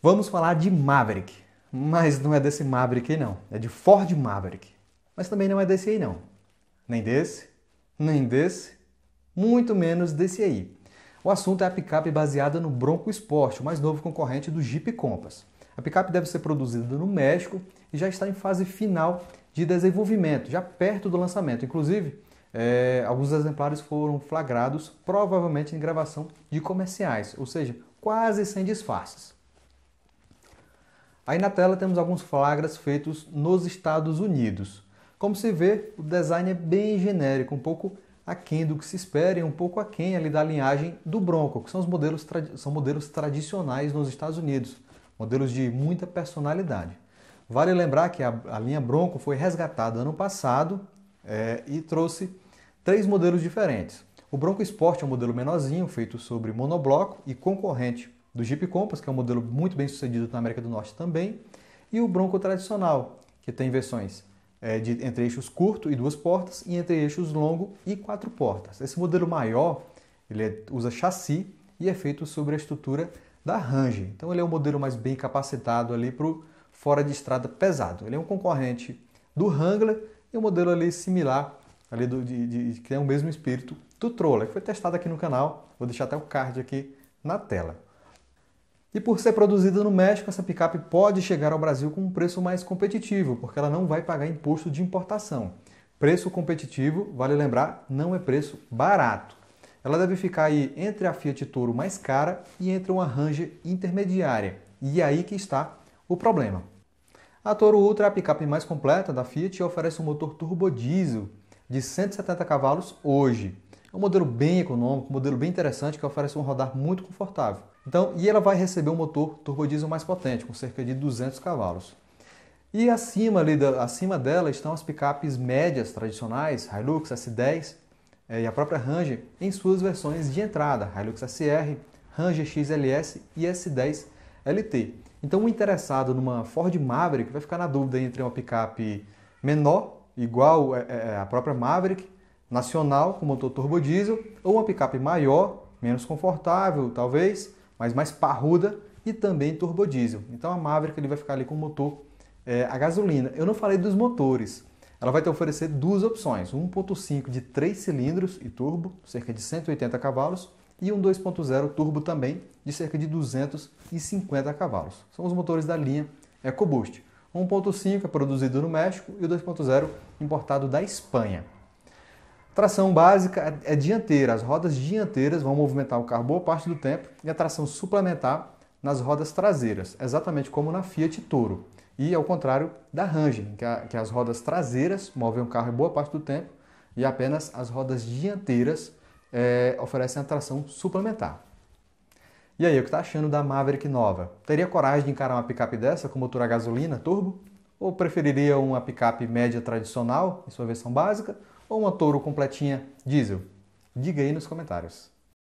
Vamos falar de Maverick, mas não é desse Maverick aí não, é de Ford Maverick. Mas também não é desse aí não. Nem desse, nem desse, muito menos desse aí. O assunto é a picape baseada no Bronco Sport, o mais novo concorrente do Jeep Compass. A picape deve ser produzida no México e já está em fase final de desenvolvimento, já perto do lançamento. Inclusive, é, alguns exemplares foram flagrados, provavelmente em gravação de comerciais, ou seja, quase sem disfarces. Aí na tela temos alguns flagras feitos nos Estados Unidos. Como se vê, o design é bem genérico, um pouco aquém do que se espera e um pouco aquém ali da linhagem do Bronco, que são os modelos, são modelos tradicionais nos Estados Unidos, modelos de muita personalidade. Vale lembrar que a, a linha Bronco foi resgatada ano passado é, e trouxe três modelos diferentes. O Bronco Sport é um modelo menorzinho, feito sobre monobloco e concorrente do Jeep Compass, que é um modelo muito bem sucedido na América do Norte também, e o Bronco tradicional, que tem versões é, de entre eixos curto e duas portas e entre eixos longo e quatro portas. Esse modelo maior ele é, usa chassi e é feito sobre a estrutura da Range. Então ele é um modelo mais bem capacitado ali para o fora de estrada pesado. Ele é um concorrente do Wrangler e um modelo ali similar ali do, de, de, que tem o mesmo espírito do Troller, que foi testado aqui no canal. Vou deixar até o card aqui na tela. E por ser produzida no México, essa picape pode chegar ao Brasil com um preço mais competitivo, porque ela não vai pagar imposto de importação. Preço competitivo, vale lembrar, não é preço barato. Ela deve ficar aí entre a Fiat Toro mais cara e entre uma Ranger intermediária. E é aí que está o problema. A Toro Ultra é a picape mais completa da Fiat e oferece um motor turbodiesel de 170 cavalos hoje. É um modelo bem econômico, um modelo bem interessante que oferece um rodar muito confortável. Então, e ela vai receber um motor turbodiesel mais potente, com cerca de 200 cavalos. E acima, ali, acima dela estão as picapes médias tradicionais, Hilux S10 eh, e a própria Ranger, em suas versões de entrada, Hilux SR, Ranger XLS e S10 LT. Então, o um interessado numa Ford Maverick vai ficar na dúvida entre uma picape menor, igual eh, eh, a própria Maverick, nacional, com motor turbodiesel, ou uma picape maior, menos confortável talvez, mas mais parruda e também turbodiesel. Então a Maverick ele vai ficar ali com motor é, a gasolina. Eu não falei dos motores. Ela vai te oferecer duas opções, um 1.5 de 3 cilindros e turbo, cerca de 180 cavalos, e um 2.0 turbo também, de cerca de 250 cavalos. São os motores da linha EcoBoost. O 1.5 é produzido no México e o 2.0 importado da Espanha. Tração básica é dianteira, as rodas dianteiras vão movimentar o carro boa parte do tempo e a tração suplementar nas rodas traseiras, exatamente como na Fiat Toro. E ao é contrário da Ranger, que, que as rodas traseiras movem o carro boa parte do tempo e apenas as rodas dianteiras é, oferecem a tração suplementar. E aí, o que está achando da Maverick nova? Teria coragem de encarar uma picape dessa com motor a gasolina turbo? Ou preferiria uma picape média tradicional, em sua versão básica? ou uma Toro completinha diesel? Diga aí nos comentários.